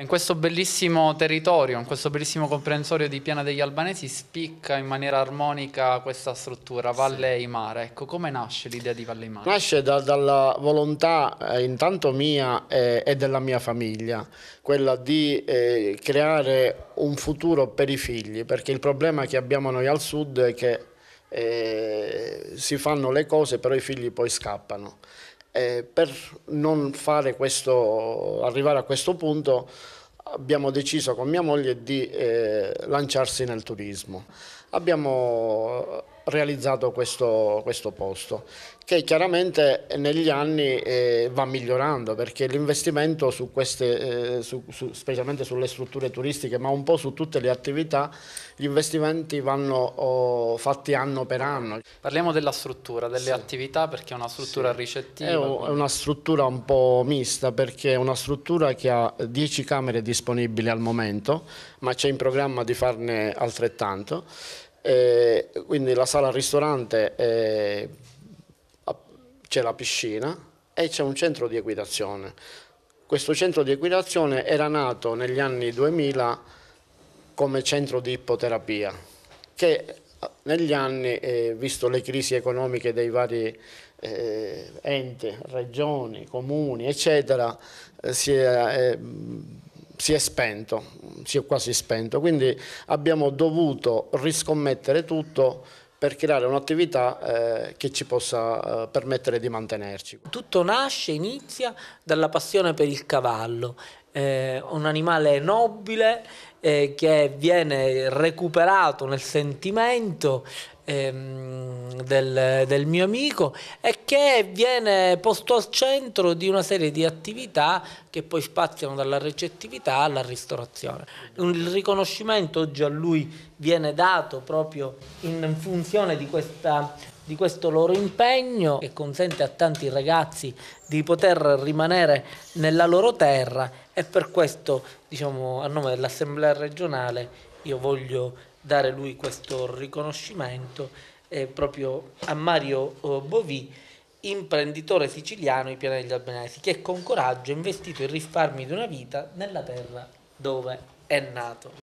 In questo bellissimo territorio, in questo bellissimo comprensorio di Piana degli Albanesi spicca in maniera armonica questa struttura, Valle sì. Mare. Ecco, come nasce l'idea di Valle Mare? Nasce da, dalla volontà eh, intanto mia eh, e della mia famiglia, quella di eh, creare un futuro per i figli, perché il problema che abbiamo noi al sud è che eh, si fanno le cose però i figli poi scappano eh, per non questo, arrivare a questo punto abbiamo deciso con mia moglie di eh, lanciarsi nel turismo. Abbiamo realizzato questo, questo posto che chiaramente negli anni eh, va migliorando perché l'investimento su queste, eh, su, su, specialmente sulle strutture turistiche ma un po' su tutte le attività, gli investimenti vanno oh, fatti anno per anno. Parliamo della struttura, delle sì. attività perché è una struttura sì. ricettiva. È, quindi... è una struttura un po' mista perché è una struttura che ha 10 camere disponibili al momento ma c'è in programma di farne altrettanto e eh, quindi la sala ristorante eh, c'è la piscina e c'è un centro di equitazione. Questo centro di equitazione era nato negli anni 2000 come centro di ipoterapia, che eh, negli anni, eh, visto le crisi economiche dei vari eh, enti, regioni, comuni, eccetera, si, è, si è spento si è quasi spento, quindi abbiamo dovuto riscommettere tutto per creare un'attività eh, che ci possa eh, permettere di mantenerci. Tutto nasce, inizia dalla passione per il cavallo eh, un animale nobile eh, che viene recuperato nel sentimento ehm, del, del, mio amico e che viene posto al centro di una serie di attività che poi spaziano dalla recettività alla ristorazione. Il riconoscimento oggi a lui viene dato proprio in funzione di questa di questo loro impegno che consente a tanti ragazzi di poter rimanere nella loro terra e per questo diciamo, a nome dell'Assemblea regionale io voglio dare lui questo riconoscimento eh, proprio a Mario eh, Bovì imprenditore siciliano i piani degli albanesi, che con coraggio ha investito i risparmi di una vita nella terra dove è nato.